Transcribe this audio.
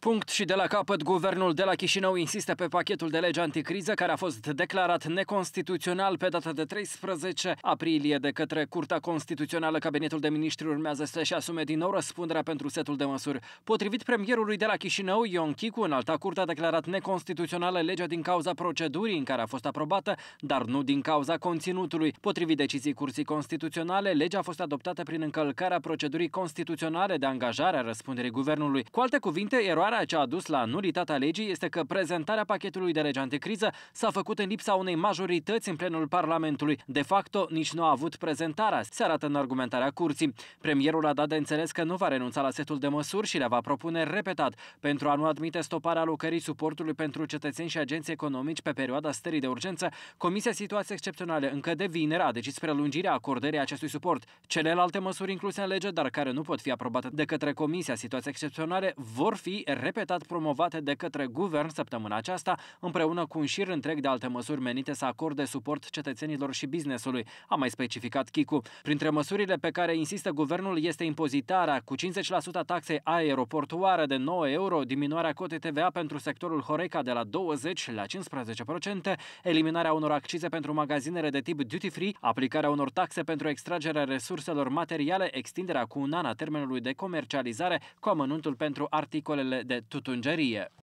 Punct și de la capăt, guvernul de la Chișinău insistă pe pachetul de lege anticriză care a fost declarat neconstituțional pe data de 13 aprilie de către Curtea Constituțională. Cabinetul de ministri urmează să-și asume din nou răspunderea pentru setul de măsuri. Potrivit premierului de la Chișinău, Ion Chicu, în alta curte a declarat neconstituțională legea din cauza procedurii în care a fost aprobată, dar nu din cauza conținutului. Potrivit decizii Curții Constituționale, legea a fost adoptată prin încălcarea procedurii constituționale de angajare a răspunderii guvernului. Cu alte cuvinte, eroare. Schimbarea ce a dus la nulitatea legii este că prezentarea pachetului de lege anticriză s-a făcut în lipsa unei majorități în plenul Parlamentului. De facto, nici nu a avut prezentarea, se arată în argumentarea curții. Premierul a dat de înțeles că nu va renunța la setul de măsuri și le va propune repetat pentru a nu admite stoparea lucrării, suportului pentru cetățeni și agenții economici pe perioada stării de urgență. Comisia Situații Excepționale încă de vineri a decis prelungirea acordării acestui suport. Celelalte măsuri incluse în lege, dar care nu pot fi aprobate de către Comisia Situații Excepționale, vor fi repetat promovate de către guvern săptămâna aceasta, împreună cu un șir întreg de alte măsuri menite să acorde suport cetățenilor și businessului, a mai specificat Chicu. Printre măsurile pe care insistă guvernul este impozitarea cu 50% a taxei aeroportuară de 9 euro, diminuarea cotei TVA pentru sectorul Horeca de la 20 la 15%, eliminarea unor accize pentru magazinele de tip duty-free, aplicarea unor taxe pentru extragerea resurselor materiale, extinderea cu un an a termenului de comercializare cu amănuntul pentru articolele وحدة توتنجرية